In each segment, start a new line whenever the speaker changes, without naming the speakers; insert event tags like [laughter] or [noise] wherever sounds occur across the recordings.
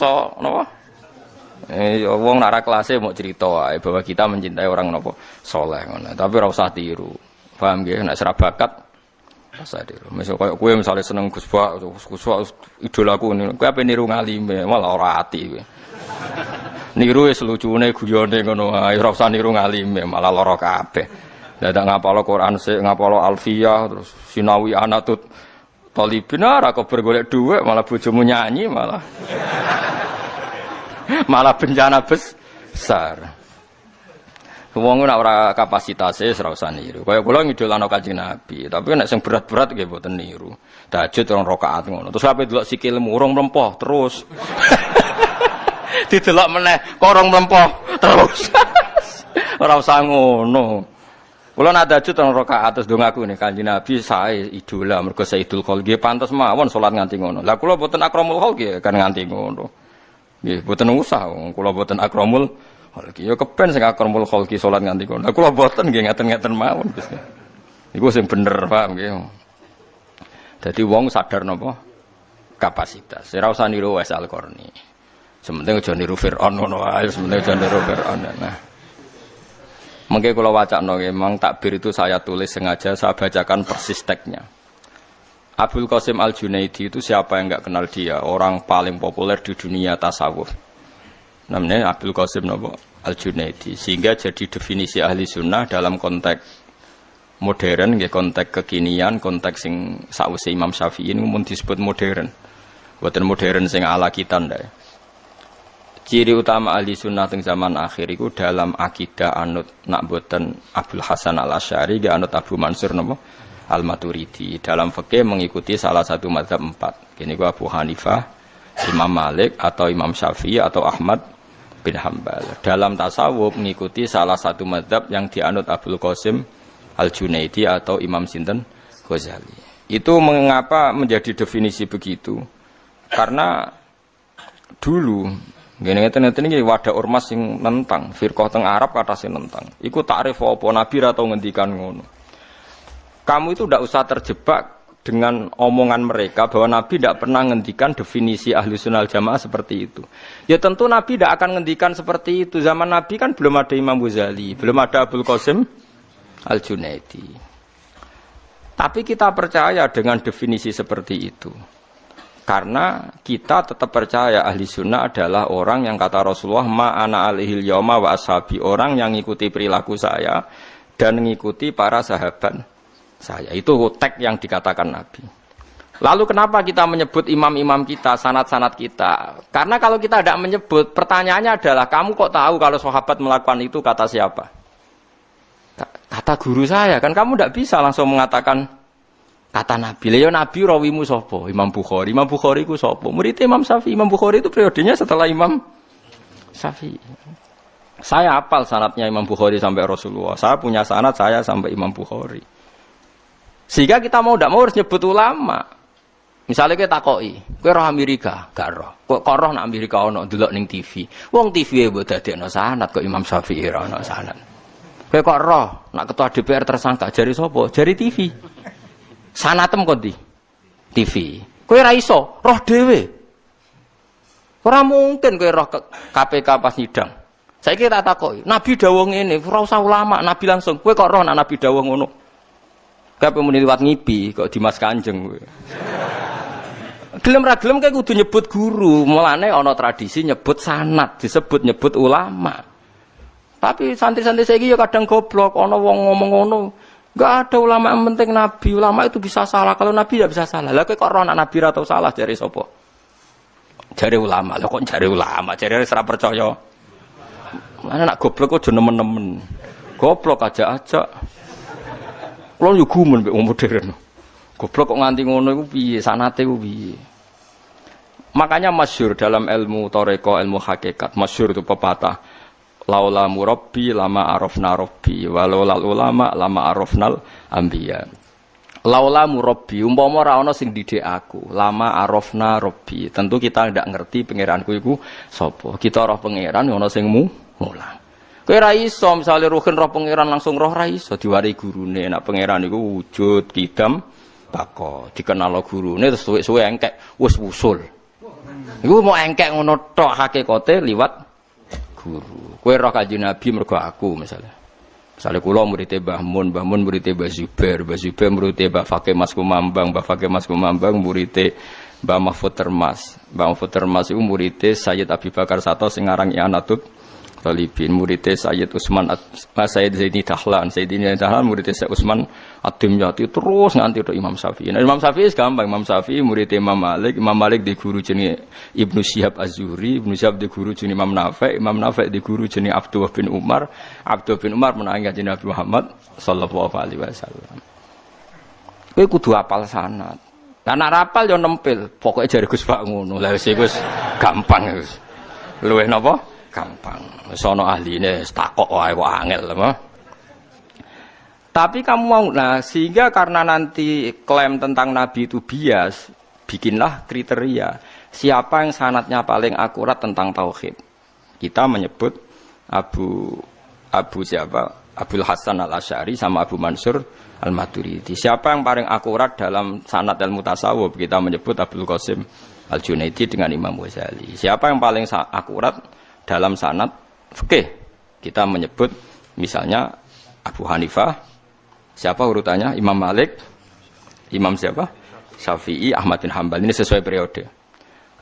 maksa napa? Eh ya wong nak kelasé mau cerita wae bahwa kita mencintai orang napa soleh, ngono. Tapi ora usah tiru. Paham nggih? serap serabakat usah tiru. Misal koyo kowe misalnya seneng Gus Bak, Gus Bak idolaku ini, apa ape niru ngalime, malah orang hati, kowe. niru ya selucu nih ngono ae, ora usah niru ngalime, malah ape, tidak ngapa ngapalo Quran ngapa ngapalo Alfiyah, terus sinawi anatut Tolibin ora bergolek dua, malah bojomu nyanyi malah. malah bencana besar. Wong ora ora kapasitase ora usah niru. Kaya kula ngidolano Kanjeng Nabi, tapi nek sing berat-berat nggih mboten niru. Tahajud rong rakaat ngono. Terus sampe delok sikilmu urung mlempoh terus. [laughs] Didelok meneh korong mlempoh terus. [laughs] ora usah ngono. Kulo nada cut nang rakaat terus dongaku nih kanjeng Nabi sae idola idul Sayyidul Khalqi pantas mawon salat nganti ngono. Lah buatan akromul akramul khalqi kan nganti ngono. Nggih buatan usah buatan akromul akramul khalqi. Ya kepen sing akramul khalqi salat nganti ngono. Lah kalau buatan nggih ngaten-ngaten mawon Gusti. Iku sing bener paham nggih. wong sadar napa kapasitas. Ora usah niru Wes Al-Qarni. Sementing aja niru Firaun ngono ae, sementing aja niru Nah. Mungkin kalau wacana memang takbir itu saya tulis sengaja saya bacakan persis teksnya. Abdul Qasim Al Junaidi itu siapa yang nggak kenal dia? Orang paling populer di dunia tasawuf. Namanya Abdul Qasim Nobo Al Junaidi. Sehingga jadi definisi ahli sunnah dalam konteks modern, ya konteks kekinian, konteks sing sausi Imam Syafi'i ini disebut modern. Buatan modern sing ala kita ndak. Ya ciri utama ahli sunnah teng zaman akhir itu dalam akidah anut nak buatan Abdul Hasan al ashari gak anut Abu Mansur nopo al Maturidi dalam fikih mengikuti salah satu mazhab empat kini gua Abu Hanifah Imam Malik atau Imam Syafi'i atau Ahmad bin Hambal dalam tasawuf mengikuti salah satu mazhab yang dianut Abdul Qasim al Junaidi atau Imam Sinten Ghazali itu mengapa menjadi definisi begitu karena dulu Gini ngeten ngeten ini wadah ormas yang nentang, firqah teng Arab kata sing nentang. Iku takrif apa nabi atau ngendikan ngono. Kamu itu tidak usah terjebak dengan omongan mereka bahwa Nabi tidak pernah ngendikan definisi ahli sunnah jamaah seperti itu. Ya tentu Nabi tidak akan ngendikan seperti itu. Zaman Nabi kan belum ada Imam Ghazali, belum ada Abdul Qasim Al Junaidi. Tapi kita percaya dengan definisi seperti itu. Karena kita tetap percaya ahli sunnah adalah orang yang kata Rasulullah ma ana alihil yoma wa ashabi orang yang mengikuti perilaku saya dan mengikuti para sahabat saya. Itu hotek yang dikatakan Nabi. Lalu kenapa kita menyebut imam-imam kita, sanat-sanat kita? Karena kalau kita tidak menyebut, pertanyaannya adalah kamu kok tahu kalau sahabat melakukan itu kata siapa? Kata guru saya kan kamu tidak bisa langsung mengatakan Kata Nabi, Leo ya Nabi rawimu sapa? Imam Bukhari. Imam Bukhari ku sopo, Murid Imam Syafi'i. Imam Bukhari itu periodenya setelah Imam Syafi'i. Saya apal sanatnya Imam Bukhari sampai Rasulullah. Saya punya sanat saya sampai Imam Bukhari. Sehingga kita mau tidak mau harus nyebut ulama. Misalnya kita koi, kue roh Amerika, gak roh. kok roh nak Amerika ono dulu neng TV. Wong TV ya e buat dadi no sanat kok Imam Syafi'i no sanat. Kue kok roh nak ketua DPR tersangka jari sopo, jari TV. Sanatem di TV. Kue raiso, roh dewe, Orang mungkin kue roh ke KPK pas sidang. kira tak koi. Nabi Dawong ini ora usah ulama, Nabi langsung. kue kok roh Nabi Dawong ngono? Gak pemuni liwat ngipi kok Dimas Kanjeng kue. gelem ra gelem kayak kudu nyebut guru mulane ono tradisi nyebut sanat disebut nyebut ulama tapi santai-santai saya ya kadang goblok ono wong ngomong ngono Gak ada ulama yang penting Nabi. Ulama itu bisa salah. Kalau Nabi tidak ya bisa salah. Lah kok ora Nabi atau salah dari sopo? Dari ulama. Lah kok dari ulama? Dari serap percaya. Mana nak goblok kok nemen-nemen. Goblok aja aja. Kalau yo gumun mbek modern. Goblok kok nganti ngono iku piye? Sanate ku piye? Makanya masyur dalam ilmu toreko, ilmu hakikat. Masyur itu pepatah laula murabbi lama arafna rabbi walau ulama lama arafnal anbiya laula murabbi umpama ora ana sing didik aku lama arafna rabbi tentu kita tidak ngerti pangeranku iku sapa kita roh pangeran ana sing mu mulang kowe ra iso misale ruhin roh pangeran langsung roh ra iso diwari gurune nek pangeran iku wujud kidam bako dikenal guru terus suwe-suwe engkek wis wusul iku mau engkek ngono tok hakikote liwat guru. Kue roh kaji Nabi mergo aku misalnya. Misalnya kulo murite Mbah Mun, Mbah Mun murite Mbah Zuber, Mbah Zuber murite Mbah Fakih Mas Kumambang, Mbah Fakih Mas Kumambang murite Mbah Mahfud Termas. Mbah Mahfud Termas itu murite Sayyid Abi Bakar Sato Singarang Ianatut Talibin, murite Sayyid Usman, Mas Sayyid Zaini Dahlan, Sayyid Zaini Dahlan murite Sayyid Usman Adim Yati terus nganti ke Imam Syafi'i. Nah, Imam Syafi'i gampang, Imam Syafi'i murid Imam Malik, Imam Malik di guru jenis Ibnu Syihab Az-Zuhri, Ibnu Syihab di guru jenis Imam Nafi', Imam Nafi' di guru jenis Abdullah bin Umar, Abdullah bin Umar menangi jenis Nabi Muhammad sallallahu alaihi wasallam. Kowe kudu apal sanad. Lah nek rapal yo nempil. pokoke jari Gus Pak ngono. Lah wis iku gampang wis. Luwih napa? Gampang. Wis ana ahline takok wae kok angel apa? Tapi kamu mau, nah sehingga karena nanti klaim tentang Nabi itu bias, bikinlah kriteria siapa yang sanatnya paling akurat tentang tauhid. Kita menyebut Abu Abu siapa? Abu Hasan al Asyari sama Abu Mansur al Maturidi. Siapa yang paling akurat dalam sanat dan tasawuf? Kita menyebut Abu Qasim al Junaidi dengan Imam Ghazali. Siapa yang paling akurat dalam sanat fikih? Kita menyebut misalnya Abu Hanifah Siapa urutannya? Imam Malik, Imam siapa? Syafi'i, Ahmad bin Hambal. Ini sesuai periode.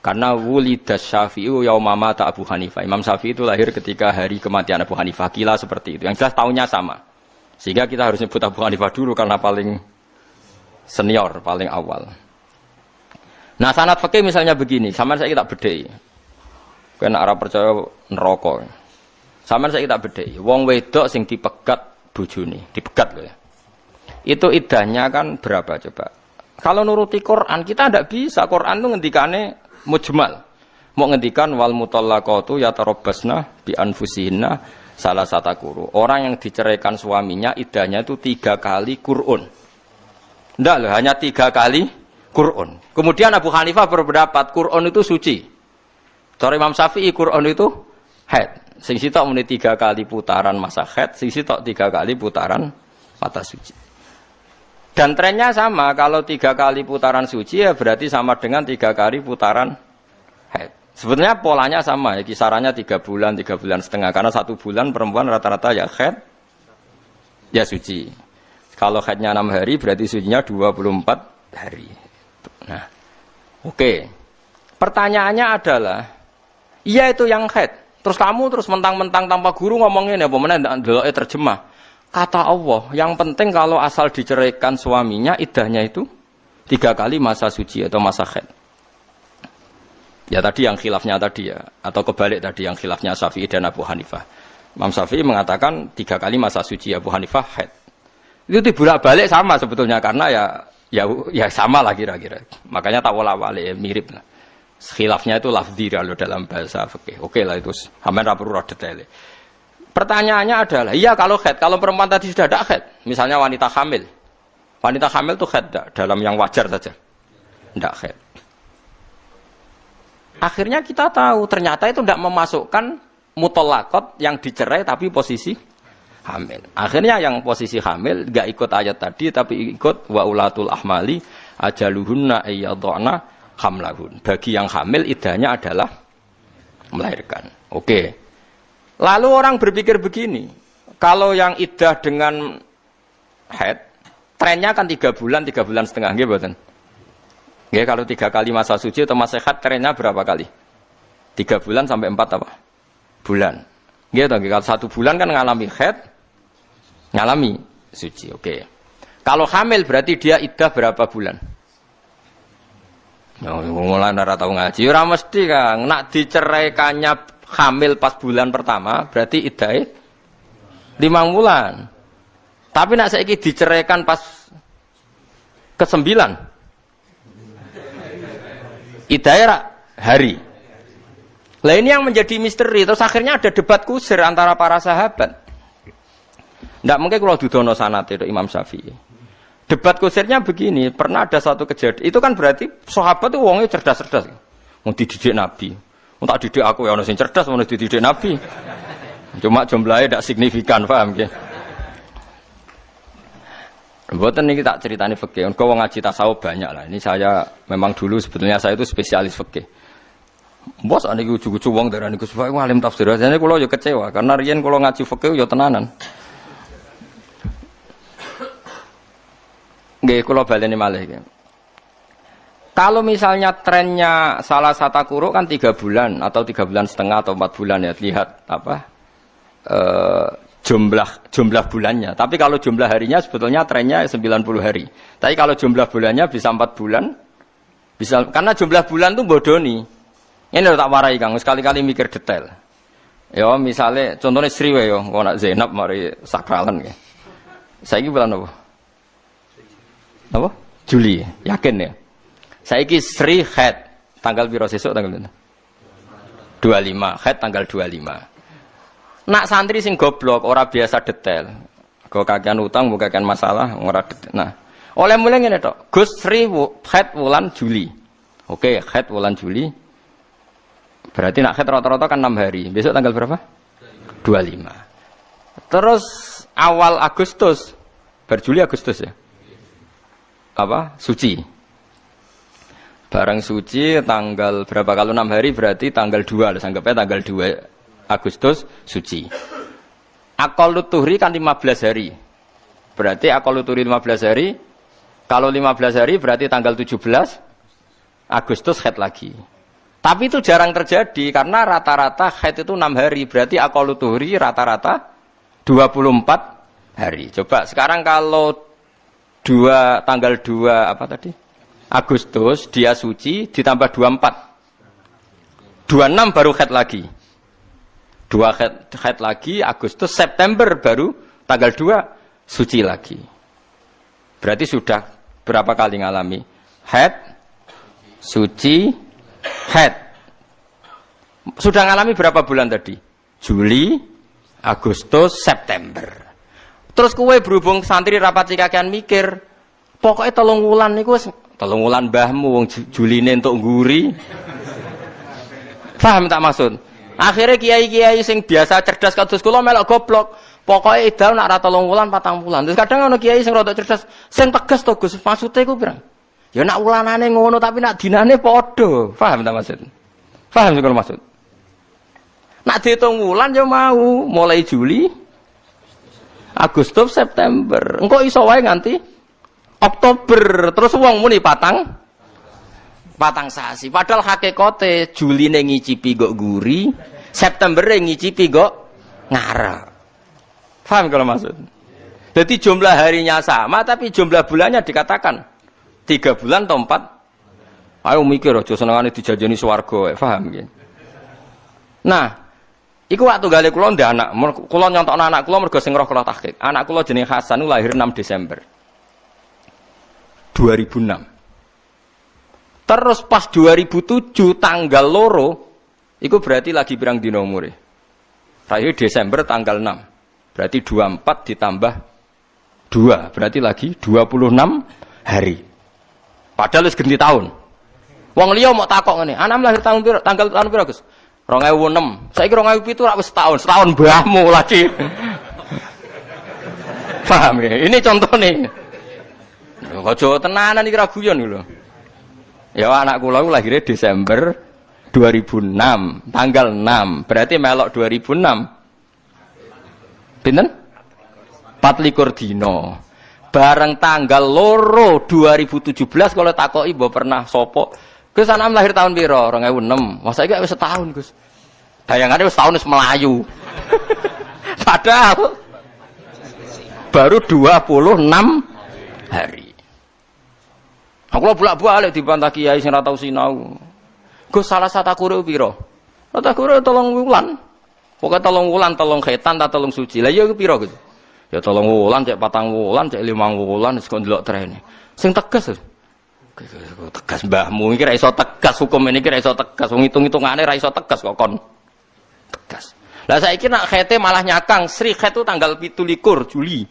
Karena wulidah Syafi'i yaumama tak Abu Hanifah. Imam Syafi'i itu lahir ketika hari kematian Abu Hanifah. Kila seperti itu. Yang jelas tahunnya sama. Sehingga kita harus nyebut Abu Hanifah dulu karena paling senior, paling awal. Nah sanat fakih misalnya begini, sama saya kita bedai. Kena arah percaya neraka. Sama saya kita bedai. Wong wedok sing dipegat bujuni, dipegat loh ya. Itu idahnya kan berapa coba? Kalau nuruti Quran kita tidak bisa. Quran itu ngendikane mujmal. Mau ngendikan wal mutallaqatu yatarabbasna bi anfusihinna salah satu guru. Orang yang diceraikan suaminya idahnya itu tiga kali kurun, Tidak loh, hanya tiga kali kurun. Kemudian Abu Hanifah berpendapat kurun itu suci. Cara Imam Syafi'i kurun itu head. sisi sitok muni tiga kali putaran masa head, sisi sitok tiga kali putaran patah suci. Dan trennya sama, kalau tiga kali putaran suci ya berarti sama dengan tiga kali putaran head. Sebenarnya polanya sama ya, kisarannya tiga bulan, tiga bulan setengah. Karena satu bulan perempuan rata-rata ya head ya suci. Kalau headnya enam hari berarti sucinya empat hari. Nah, oke. Okay. Pertanyaannya adalah, iya itu yang head. Terus kamu terus mentang-mentang tanpa guru ngomongin ya, pemenang eh, terjemah. Kata Allah, yang penting kalau asal diceraikan suaminya, idahnya itu tiga kali masa suci atau masa khed. Ya tadi yang khilafnya tadi ya, atau kebalik tadi yang khilafnya Syafi'i dan Abu Hanifah. Imam Syafi'i mengatakan tiga kali masa suci Abu Hanifah khed. Itu dibulak-balik sama sebetulnya karena ya ya ya sama lah kira-kira. Makanya tak wala-wali ya, mirip lah. Khilafnya itu lafdi kalau dalam bahasa oke Oke lah itu, hampir rapur detailnya. Pertanyaannya adalah, iya kalau head, kalau perempuan tadi sudah ada head, misalnya wanita hamil, wanita hamil itu head dalam yang wajar saja, tidak head. Akhirnya kita tahu ternyata itu tidak memasukkan mutolakot yang dicerai tapi posisi hamil. Akhirnya yang posisi hamil nggak ikut ayat tadi tapi ikut waulatul ahmali ajaluhunna ayatona hamlahun. Bagi yang hamil idahnya adalah melahirkan. Oke. Okay. Lalu orang berpikir begini, kalau yang idah dengan head, trennya kan tiga bulan, tiga bulan setengah, gitu kan? Ya, kalau tiga kali masa suci atau masa sehat trennya berapa kali? Tiga bulan sampai empat apa? Bulan. Gitu, kalau satu bulan kan ngalami head, ngalami suci, oke. Okay. Kalau hamil berarti dia idah berapa bulan? Ya, mulai tahu ngaji, ya mesti kan. Nak diceraikannya hamil pas bulan pertama berarti idai lima bulan. Tapi nak saya diceraikan pas kesembilan. Idai hari. Lah yang menjadi misteri. Terus akhirnya ada debat kusir antara para sahabat. Tidak mungkin kalau dudono sana itu Imam Syafi'i. Debat kusirnya begini, pernah ada satu kejadian. Itu kan berarti sahabat itu uangnya cerdas-cerdas. Mau dididik Nabi tak didik aku ya ono sing cerdas ono dididik Nabi. Cuma jumlahnya tidak signifikan, paham ya? Buat ini kita ceritani fakih. Kau wong ngaji tasawuf banyak lah. Ini saya memang dulu sebetulnya saya itu spesialis fakih. Bos ane iki ujug-ujug wong darani gue supaya alim tafsir. Jadi kalau yo kecewa karena Ryan kalau ngaji fakih yo ya tenanan. kalau balik ini malah gitu. Kalau misalnya trennya salah satu kuruk kan tiga bulan atau tiga bulan setengah atau empat bulan ya lihat apa e, jumlah jumlah bulannya. Tapi kalau jumlah harinya sebetulnya trennya 90 hari. Tapi kalau jumlah bulannya bisa empat bulan, bisa karena jumlah bulan tuh bodoh nih Ini udah tak warai kang, sekali-kali mikir detail. Ya misalnya contohnya Sriwe yo, kalau nak Zainab mari sakralan ya. Saya bulan apa? Apa? Juli, yakin ya? Saiki Sri Head tanggal biro sesuk tanggal dua 25, Head tanggal 25. Nak santri sing goblok ora biasa detail. Kok kagian utang bukakan masalah ora detail. Nah, oleh mulai ngene tok. Gus Sri Head wulan Juli. Oke, Head wulan Juli. Berarti nak Head rata-rata kan 6 hari. Besok tanggal berapa? 25. Terus awal Agustus, berjuli Agustus ya. Apa? Suci. Barang suci tanggal berapa? Kalau enam hari berarti tanggal dua. sanggupnya tanggal dua Agustus suci. akal tuhri kan lima belas hari. Berarti luturi lima belas hari. Kalau lima belas hari berarti tanggal tujuh belas Agustus head lagi. Tapi itu jarang terjadi karena rata-rata head itu enam hari. Berarti akal tuhri rata-rata dua puluh empat hari. Coba sekarang kalau dua tanggal dua apa tadi? Agustus dia suci ditambah 24 26 baru head lagi dua head head lagi Agustus September baru tanggal 2 suci lagi berarti sudah berapa kali ngalami head suci head sudah ngalami berapa bulan tadi Juli Agustus September terus kue berhubung santri rapat kakean mikir pokoknya tolong wulan nih gue Telung wulan mbahmu wong juline entuk nguri. Paham tak maksud? Akhirnya kiai-kiai sing biasa cerdas kados kula melok goblok. Pokoke idau nak rata telung wulan patang wulan. Terus kadang ono kiai sing rada cerdas, sing tegas to Gus, maksude iku pirang? Ya nak wulanane ngono tapi nak dinane padha. Paham tak maksud? Paham kok maksud? Nak dihitung wulan ya mau, mulai Juli, Agustus, September. Engko iso wae nganti Oktober terus uangmu muni patang patang sasi padahal Juli nengi cipi gok guri September nengi cipi gok ngara. Faham kalau maksud jadi jumlah harinya sama tapi jumlah bulannya dikatakan tiga bulan atau empat ayo mikir aja ini dijajani swarga Faham gini nah Iku waktu gali kulon ndak anak, kulon nyontok anak kulon mergo sing roh kula Anak kulon jenis Hasan lahir 6 Desember. 2006. Terus pas 2007 tanggal loro, itu berarti lagi berang di nomor Terakhir Desember tanggal 6. Berarti 24 ditambah 2. Berarti lagi 26 hari. Padahal harus ganti tahun. Wong lio mau takok nih, anak lahir tahun berapa? Tanggal tahun piro, Gus? Saya kira Rongai itu wis setahun, setahun bahmu lagi. [laughs] Paham ya? Ini contoh nih. Jawa tenanan iki ra guyon lho. Ya anak kula iku lahirnya Desember 2006, tanggal 6. Berarti melok 2006. Pinten? 24 dina. Bareng tanggal loro 2017 kalau takoki mbok pernah sopo. Gus anak lahir tahun piro? 2006. Masa iki wis setahun, Gus. Bayangannya wis tahun wis melayu. [laughs] Padahal baru 26 hari. Aku lo bolak balik pantai kiai sing ratau sinau. Gus salah satu kure piro? Rata kure tolong wulan. Pokoknya tolong wulan, tolong kaitan, tak tolong suci. Lah iya, ya piro gitu. Ya tolong wulan, cek patang wulan, cek limang wulan, sekon delok trene. Sing tegas. Tegas mbahmu iki ra iso tegas hukum ini kira iso tegas. Wong hitung-hitungane ra iso tegas kok kon. Tegas. Lah saiki nak khete malah nyakang, Sri khet tanggal 17 Juli.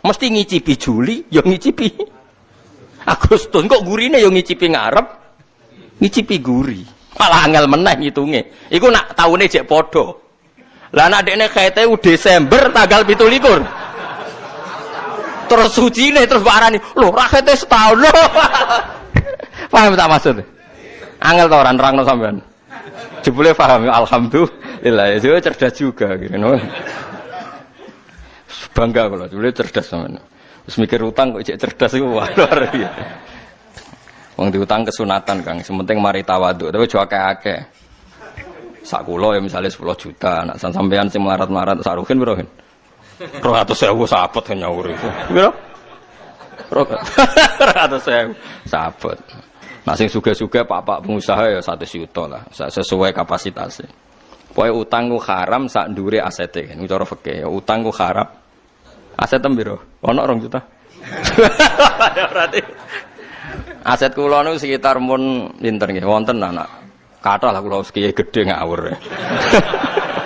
Mesti ngicipi Juli, ya ngicipi Agustus kok gurine yang ngicipi ngarep. Ngicipi guri. Malah angel meneh nge. Iku nak tahunnya jek podo, Lah nak dekne Desember tanggal likur terus suci nih terus barani. lo rakyatnya setahun lo [laughs] paham tak maksud angel tau orang terang sampean jebule paham alhamdulillah ya cerdas juga gitu bangga kalau jebule cerdas sampean Terus mikir utang kok cek cerdas itu waduh. Wong diutang kesunatan Kang, sementing mari tawaduk, tapi jo akeh sakulo ya misalnya 10 juta, nak sampean sing melarat-melarat sak ruhin piro? 200.000 sapet bro roh 200.000 sapet. Nah sing suga-suga pak-pak pengusaha ya satu juta lah, sesuai kapasitasnya. Pokoke utang ku haram sak duri asetnya e, ini cara fikih. Ya, utang ku haram. asetnya tembiro. Ono rong juta. [laughs] Ya, aset kula niku sekitar mun pinter nggih wonten anak. Kathah lah kula sekiye gedhe ngawur.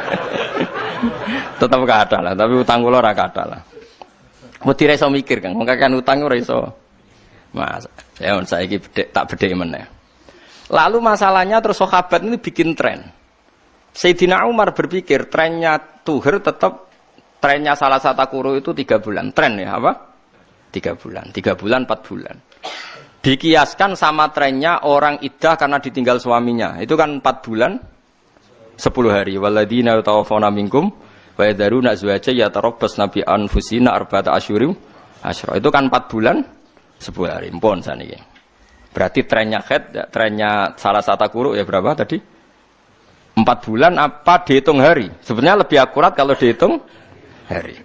[laughs] tetap kathah lah, tapi utang kula ora kathah lah. Wedi ra iso mikir, Kang. Wong kakean utang ora iso. Mas, saya saiki bedhek tak bedhek meneh. Lalu masalahnya terus sahabat ini bikin tren. Sayyidina Umar berpikir trennya Tuher tetap trennya salah satu kuru itu tiga bulan tren ya apa tiga bulan tiga bulan empat bulan dikiaskan sama trennya orang idah karena ditinggal suaminya itu kan empat bulan sepuluh hari waladina tawafona minkum nak yadaruna ya terobos nabi anfusina arba'ata asyurim asyra itu kan empat bulan sepuluh hari pun sani berarti trennya head trennya salah satu kuru ya berapa tadi empat bulan apa dihitung hari sebenarnya lebih akurat kalau dihitung hari.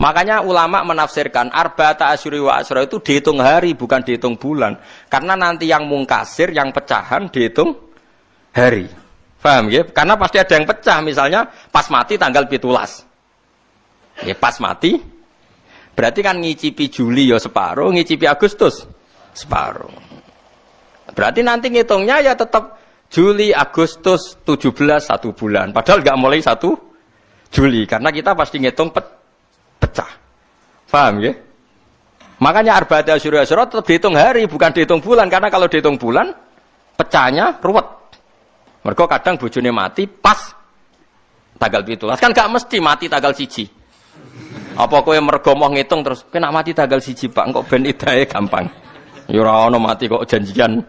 Makanya ulama menafsirkan arba' ta'asyuri wa asyura itu dihitung hari bukan dihitung bulan. Karena nanti yang mungkasir, yang pecahan dihitung hari. Paham ya? Karena pasti ada yang pecah misalnya pas mati tanggal pitulas. Ya pas mati berarti kan ngicipi Juli ya separuh, ngicipi Agustus separuh. Berarti nanti ngitungnya ya tetap Juli, Agustus, 17, satu bulan. Padahal nggak mulai satu Juli karena kita pasti ngitung pe pecah. Paham ya? Makanya arba'at asyura asyura tetap dihitung hari bukan dihitung bulan karena kalau dihitung bulan pecahnya ruwet. Mereka kadang bujunya mati pas tanggal itu, kan gak mesti mati tanggal siji. Apa kau yang mergomoh ngitung terus kena mati tanggal siji Pak kok ben idahe gampang. Ya gampang. mati kok janjian.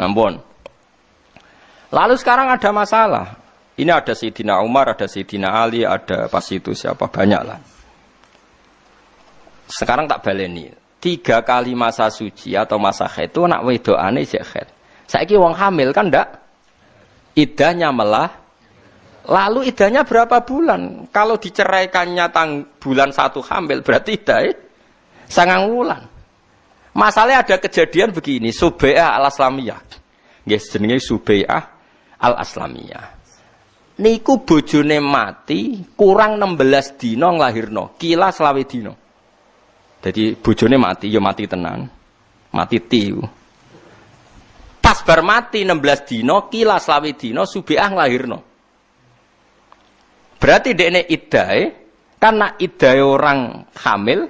Ampun. Lalu sekarang ada masalah. Ini ada Sayyidina Umar, ada Sayyidina Ali, ada pas itu siapa banyak lah. Sekarang tak baleni. Tiga kali masa suci atau masa haid itu anak wedo aneh sih haid. kira uang hamil kan ndak? Idahnya melah. Lalu idahnya berapa bulan? Kalau diceraikannya tang bulan satu hamil berarti idah sangat bulan. Masalahnya ada kejadian begini, Subeah al-Aslamiyah. Guys, jenenge Subeah al-Aslamiyah niku bojone mati kurang 16 dino nglahirno, kila selawe dino Jadi bojone mati ya mati tenan. Mati tiu. Pas bar mati 16 dino kila selawe dino subiah nglahirno. Berarti dene idai karena idai orang hamil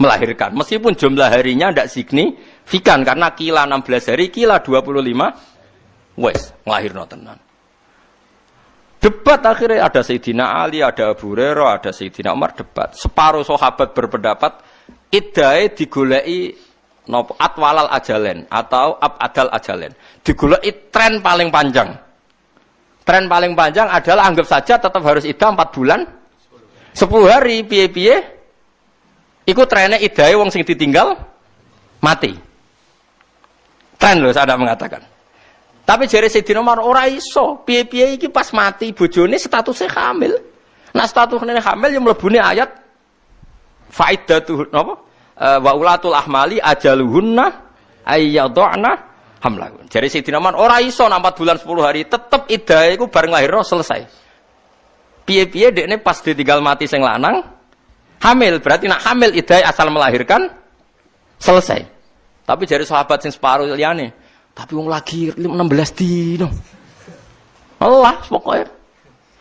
melahirkan. Meskipun jumlah harinya ndak signifikan karena kila 16 hari, kila 25 wes nglahirno tenan. Debat akhirnya ada Sayyidina Ali, ada Abu Hurairah, ada Sayyidina Umar debat. Separuh sahabat berpendapat idai digulai nopo atwalal ajalen atau abadal ajalen. tren paling panjang. Tren paling panjang adalah anggap saja tetap harus ida 4 bulan 10 hari piye-piye iku trennya idai wong sing ditinggal mati. Tren loh saya ada mengatakan. Tapi jari Sidin Umar ora iso. Piye-piye iki pas mati bojone statusnya hamil. Nah statusnya hamil yang mlebune ayat faidatuh napa? Uh, e, wa ulatul ahmali ajaluhunna ayyadhana hamlahun. Jari Sidin Umar ora iso 4 bulan 10 hari tetep idah iku bareng lahir selesai. Piye-piye dekne pas ditinggal mati sing lanang hamil berarti nak hamil idah asal melahirkan selesai. Tapi jari sahabat sing separuh liyane tapi wong lagi 16 dino. Allah pokoknya.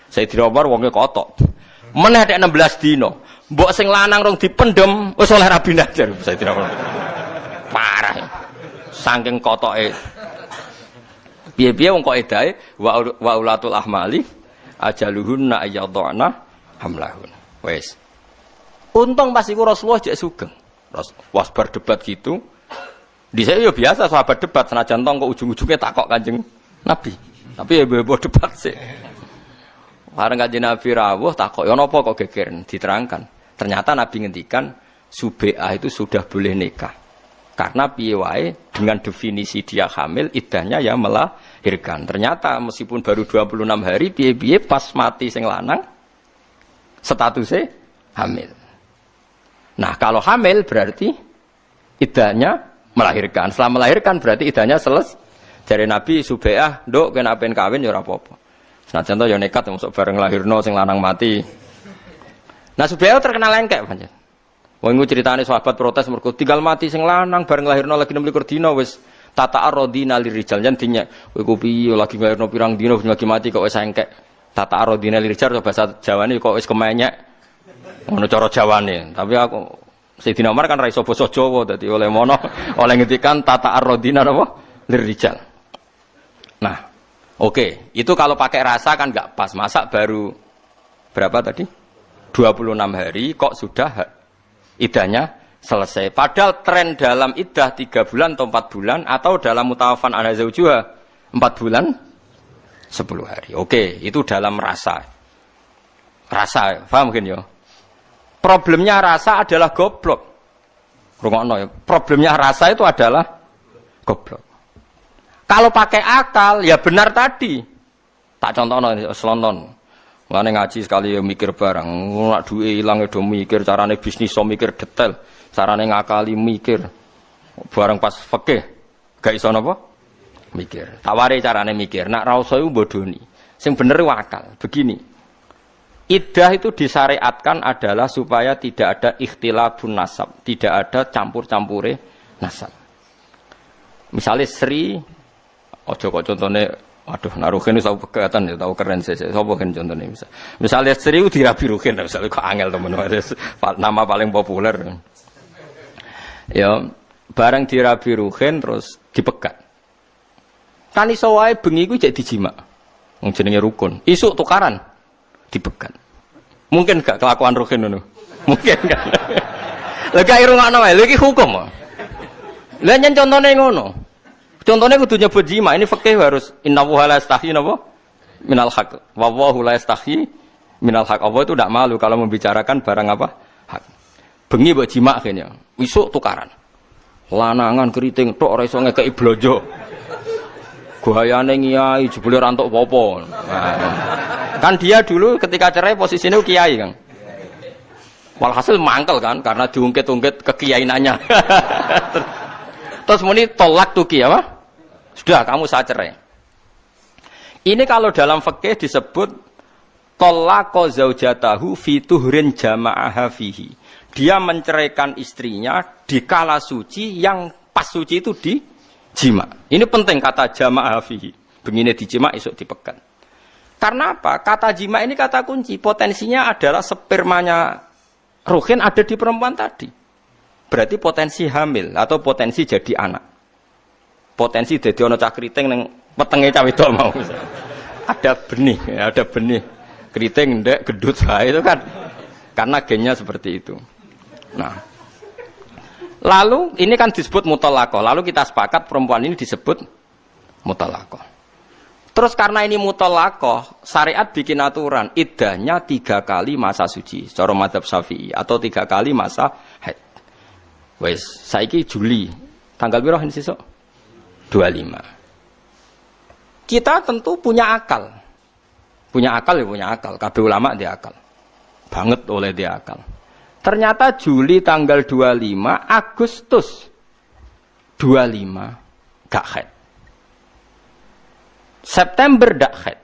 Saya Umar wongnya kotok. Meneh 16 dino. Mbok sing lanang rong dipendem wis oleh Rabi saya tidak Umar. Parah. Saking kotoke. Piye-piye wong kok edae wa wa ulatul ahmali ajaluhunna ayyadhana hamlahun. Wes. Untung pas iku Rasulullah jek sugeng. Ras, wasbar debat gitu, di saya ya biasa sahabat debat senajan jantung kok ujung-ujungnya tak kok kanjeng Nabi. Tapi ya bebo debat sih. karena kanjeng Nabi rawuh takok ya nopo kok gegeran diterangkan. Ternyata Nabi ngendikan Sube'ah itu sudah boleh nikah. Karena piye dengan definisi dia hamil idahnya ya melahirkan. Ternyata meskipun baru 26 hari piye-piye pas mati sing lanang statusnya hamil. Nah, kalau hamil berarti idahnya melahirkan. Setelah melahirkan berarti idahnya seles. Dari Nabi Subeah, dok kenapa kawin ya apa-apa. Nah contoh yang nekat yang masuk bareng lahirno sing lanang mati. Nah Subeah terkenal lengkek banyak. Wong iku ceritane sahabat protes merkut tinggal mati sing lanang bareng lahirno lagi nemu kerdino wes tata arodina lirijal jantinya. dinya kowe ku piye lagi lahirno pirang dino lagi mati kok wis engkek. Tata arodina lirijal bahasa nih kok wis kemanya Ngono Jawa Jawane. Tapi aku Sayyidina Umar kan raiso basa Jawa dadi oleh mono oleh ngetikan tata arrodina apa lirijal. Nah, oke, okay. itu kalau pakai rasa kan nggak pas. Masak baru berapa tadi? 26 hari kok sudah idahnya selesai. Padahal tren dalam idah 3 bulan atau 4 bulan atau dalam mutawafan ala zaujuha 4 bulan 10 hari. Oke, okay. itu dalam rasa. Rasa, paham mungkin ya? Problemnya rasa adalah goblok. Rungokno ya. Problemnya rasa itu adalah goblok. Kalau pakai akal ya benar tadi. Tak contohno ya, selonton. Mulane ngaji sekali ya mikir barang, nak duwe ilang ya mikir, carane bisnis so mikir detail, carane ngakali mikir. Barang pas fikih gak iso napa? Mikir. Tawari carane mikir, nak ra iso bodoni. Sing bener wakal. Begini. Idah itu disyariatkan adalah supaya tidak ada ikhtilabun nasab, tidak ada campur-campure nasab. Misalnya Sri, ojo kok contohnya, aduh naruhin itu tahu kegiatan ya tahu keren sih, sobo kan contohnya misal. Misalnya Sri itu dirapi ruhin, misalnya kok angel teman-teman, [laughs] nama paling populer. Ya, barang dirapi ruhin terus dipegat. Kan sawai bengi itu jadi jimak. Jenenge rukun. isu tukaran dipegat. Mungkin gak kelakuan rohin nuh, Mungkin kan. Lagi air irungokno nawa, lagi hukum. Lainnya contohnya contone ngono. Contohnya kudu nyebut jima, ini fakih harus inna wuhala la nabo Minal hak. Wa la minal hak. Allah itu tidak malu kalau membicarakan barang apa? Hak. Bengi buat jima akhirnya. Wisuk tukaran. Lanangan keriting tok orang isongnya ke iblojo. Gayane kiai jebule ora entuk apa nah. Kan dia dulu ketika cerai posisinya kiai, Kang. Walhasil mangkel kan karena diungkit-ungkit kekiainannya. [laughs] Terus muni tolak tuki apa? Sudah kamu saya cerai. Ini kalau dalam fikih disebut tolako zaujatahu fituhrin jamaah fihi. Dia menceraikan istrinya di kala suci yang pas suci itu di jima. Ini penting kata jama hafihi. Begini dijima esok dipekan. Karena apa? Kata jima ini kata kunci. Potensinya adalah spermanya Ruhin ada di perempuan tadi. Berarti potensi hamil atau potensi jadi anak. Potensi jadi ono cakriting neng petengi mau. ada benih, ada benih keriting ndek gedut [laughs] itu kan. Karena gennya seperti itu. Nah, Lalu ini kan disebut mutolako. Lalu kita sepakat perempuan ini disebut mutolako. Terus karena ini mutolako, syariat bikin aturan idahnya tiga kali masa suci, coro madhab syafi'i atau tiga kali masa haid. Wes, saiki Juli, tanggal berapa ini sesuk? 25. Kita tentu punya akal. Punya akal ya punya akal, kabeh ulama dia akal. Banget oleh dia akal. Ternyata Juli tanggal 25, Agustus 25 gak head. September gak head.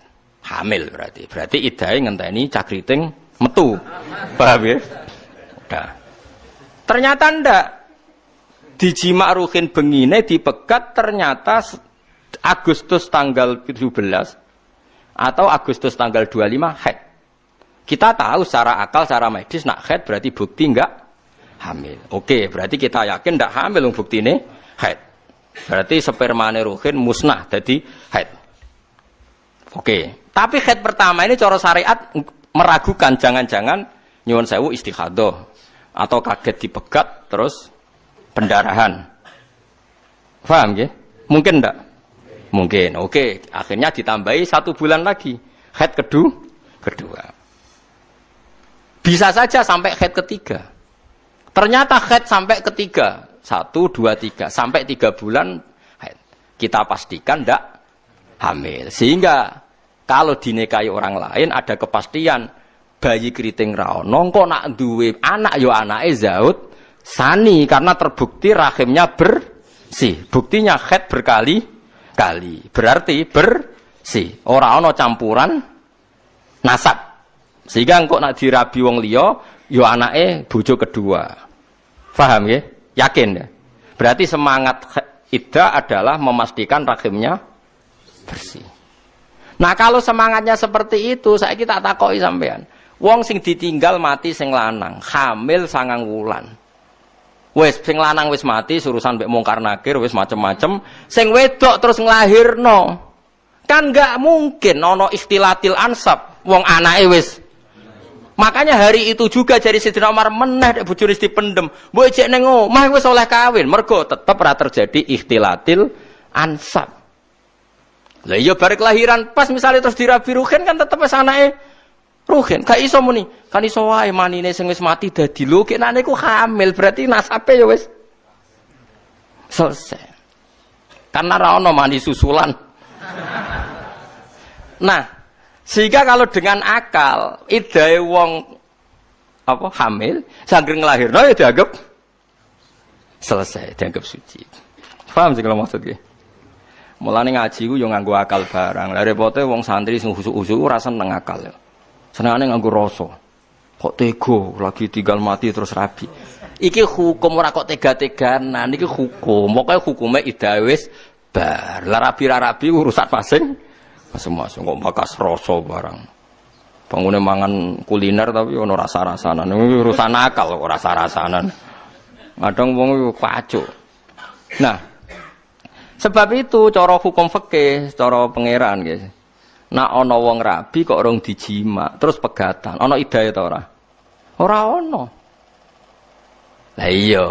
Hamil berarti. Berarti idai ngenteni cakriting metu. Paham ya? Udah. Ternyata ndak. dijimak ruhin bengine dipegat ternyata Agustus tanggal 17 atau Agustus tanggal 25 head. Kita tahu secara akal, secara medis nak head berarti bukti enggak hamil. Oke, berarti kita yakin enggak hamil untuk bukti ini head. Berarti sperma ruhin musnah jadi head. Oke, tapi head pertama ini cara syariat meragukan jangan-jangan nyuwun sewu istihadoh atau kaget dipegat terus pendarahan. Faham ya? Mungkin enggak? Mungkin. Oke, akhirnya ditambahi satu bulan lagi. Head kedua, kedua. Bisa saja sampai head ketiga. Ternyata head sampai ketiga. Satu, dua, tiga. Sampai tiga bulan head. Kita pastikan tidak hamil. Sehingga kalau dinikahi orang lain ada kepastian bayi keriting rao Nongko nak duwe anak yo anak zaud sani karena terbukti rahimnya bersih. Buktinya head berkali kali. Berarti bersih. Orang no campuran nasab sehingga engkau nak dirabi wong liya, yo ya anake bojo kedua. Faham ya? Yakin ya? Berarti semangat ida adalah memastikan rahimnya bersih. Nah kalau semangatnya seperti itu, saya kita tak koi sampean. Wong sing ditinggal mati sing lanang, hamil sangang wulan. Wes sing lanang wes mati surusan bek mungkar nakir wes macem-macem, sing wedok terus nglahirno. Kan nggak mungkin Nono ikhtilatil ansab, wong anake wes. Makanya hari itu juga jadi Sidina Umar meneh nek bojone dipendem. Mbok ejek ning mah gue oleh kawin, mergo tetap rata terjadi ikhtilatil ansab. Lah iya barek lahiran pas misalnya terus dirabi ruhen kan tetep wis anake ruhen. Gak iso muni, kan iso wae mani nih sengis mati dadi lho kenane ku hamil, berarti nasape ya wes selesai. Karena rano mani susulan. Nah, sehingga kalau dengan akal, idai wong apa hamil, sanggir ngelahir, no, ya dianggap selesai, dianggap suci. Faham sih kalau maksudnya? Mulane ngaji ku yo nganggo akal barang. Lah repote wong santri sing husuk-husuk ora seneng akal. Senengane nganggo rasa. Kok tega lagi tinggal mati terus rabi. Iki hukum ora kok tega-teganan, iki hukum. Pokoke hukume idawis bar. Lah rabi-rabi urusan masing semua kok bakas rasa barang pengguna mangan kuliner tapi ono rasa-rasanan ini urusan nakal kok rasa-rasanan kadang wong itu pacu nah sebab itu cara hukum fikih cara pangeran guys nak ono wong rabi kok orang dijima terus pegatan ono idaya itu ora ora ono lah iya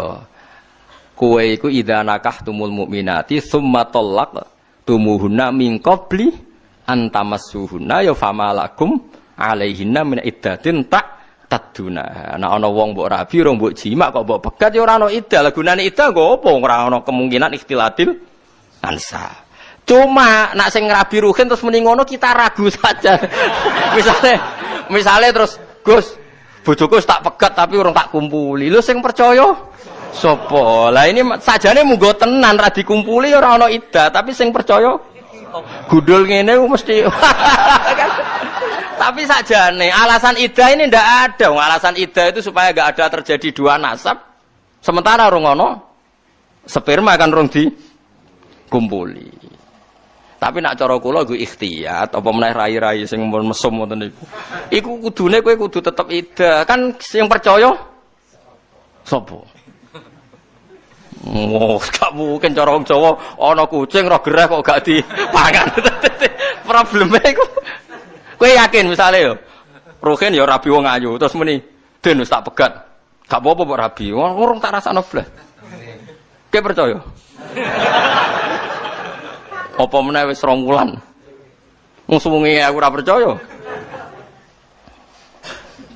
kue itu nakah tumul mukminati summa tolak tumuhuna mingkobli antamassuhunna ya famalakum alaihinna min iddatin tak taduna. Nah ana wong mbok rabi ora mbok jimak kok mbok pegat ya ora ana iddah. Lah gunane iddah kok apa ora ana kemungkinan ikhtilatil ansa. Cuma nak sing rabi ruhin terus muni ngono kita ragu [laughs] saja. misalnya misalnya terus Gus bojoku tak pegat tapi orang tak kumpuli. Lu sing percaya Sopo Lah ini sajane munggo tenan ra dikumpuli ora ana iddah tapi sing percaya gudul ngene mesti [laughs] tapi saja nih alasan ida ini ndak ada alasan ida itu supaya nggak ada terjadi dua nasab sementara rungono sperma akan rung di kumpuli tapi nak cara kula gue ikhtiyat apa meneh rai-rai sing mesum wonten niku iku kudune kowe kudu tetep ida kan yang percaya sapa Wah, oh, [laughs] gak mungkin cara wong Jawa ana kucing roh gerah kok gak dipangan. [laughs] Probleme iku. Kowe yakin misalnya yo. Ruhin yo rabi wong ayu terus muni den wis tak pegat. Gak apa-apa kok rabi. Wong tak rasakno blas. Kowe percaya? [laughs] Apa meneh wis rong wulan? Wong aku ora percaya.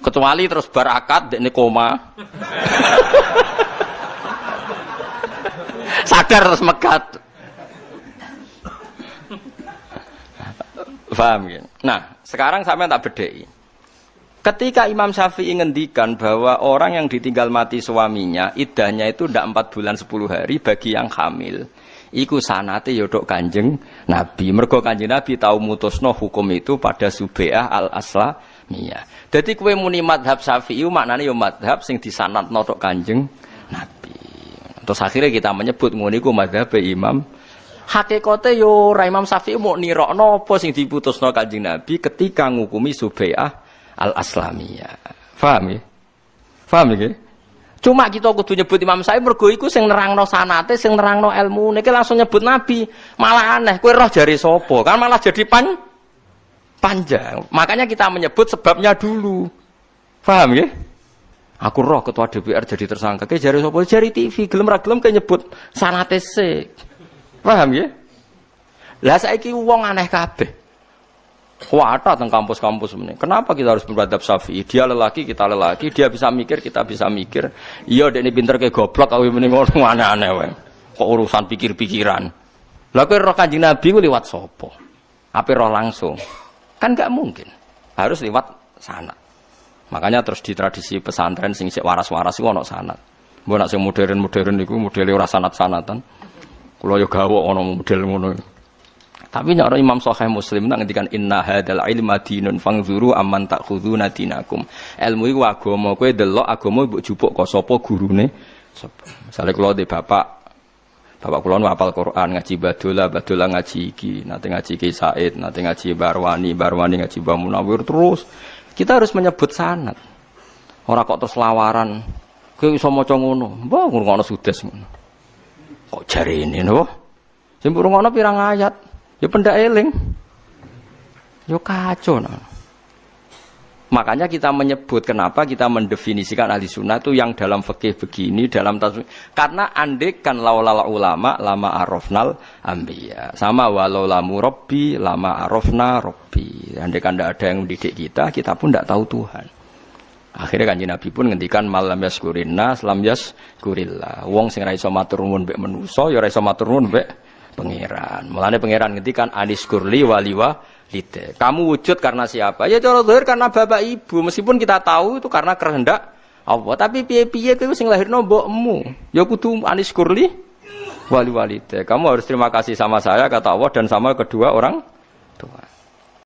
Kecuali terus barakat dekne koma sadar terus megat, Paham ya? Nah, sekarang sampai tak bedei. Ketika Imam Syafi'i ngendikan bahwa orang yang ditinggal mati suaminya, idahnya itu tidak empat bulan 10 hari bagi yang hamil. Iku sanate yodok ya, kanjeng Nabi. Mergo kanjeng Nabi tahu mutusno hukum itu pada Subeah al Aslamiyah. Jadi kue muni madhab Syafi'i maknanya yo madhab sing disanat notok kanjeng Terus akhirnya kita menyebut nguniku madhab imam Hakikote yo Imam Syafi'i mau nirok nopo sing diputusno kajing Nabi ketika ngukumi Subai'ah al-Aslamiyah. faham ya? faham ya? Cuma kita kudu nyebut Imam Syafi'i mergo iku sing nerangno sanate, sing nerangno ilmu. Niki langsung nyebut Nabi. Malah aneh, kowe roh jari sopo Kan malah jadi pan panjang. Makanya kita menyebut sebabnya dulu. faham ya? Aku roh ketua DPR jadi tersangka. Kayak jari sopo jari TV, gelem ra gelem kayak nyebut sana TC, Paham ya? Lah ki uang aneh kabe kuatah teng kampus-kampus ini. Kenapa kita harus beradab safi Dia lelaki, kita lelaki. Dia bisa mikir, kita bisa mikir. Iya, dia ini pinter kayak goblok. Aku ini ngomong aneh-aneh. Kok urusan pikir-pikiran? Lah kowe roh Kanjeng Nabi lewat sopo Apa roh langsung? Kan gak mungkin. Harus lewat sana. Makanya terus di tradisi pesantren sing sik waras-waras iku ana sanad. Mbok nek sing modern-modern iku modele ora sanad-sanatan. Kula yo gawok ana model ngono. Tapi nek Imam Sahih Muslim nak ngendikan inna hadzal ilma dinun fangzuru amman takhuduna dinakum. Ilmu iku agama, kowe delok agama mbok jupuk kok sapa gurune. Misale kula di bapak Bapak kulon apal Quran, ngaji Badula, Badula ngaji iki, nanti ngaji Ki Said, nanti ngaji Barwani, Barwani ngaji Bamunawir terus kita harus menyebut sanat. Orang kok terus lawaran. Kau iso maca ngono. Mbah ngrungokno sudes Kok cari ini nopo Sing pirang ayat. Ya pendak eling. yo ya kacau Makanya kita menyebut kenapa kita mendefinisikan ahli sunnah itu yang dalam fikih begini, dalam tasawuf Karena andekan laulala ulama lama arofnal ambiya. Sama walau lamu lama arofna robbi. Andekan tidak ada yang mendidik kita, kita pun tidak tahu Tuhan. Akhirnya kanji Nabi pun ngendikan malam yaskurinna, selam kurilla Wong sing raiso matur nuwun mbek menusa, ya raiso matur nuwun mbek pangeran. Mulane pangeran ngendikan aniskurli waliwa lite. Kamu wujud karena siapa? Ya cara lahir karena bapak ibu. Meskipun kita tahu itu karena kehendak Allah, tapi piye-piye kowe sing lahir mbokmu. Ya kudu anis kurli wali walite. Kamu harus terima kasih sama saya kata Allah dan sama kedua orang tua.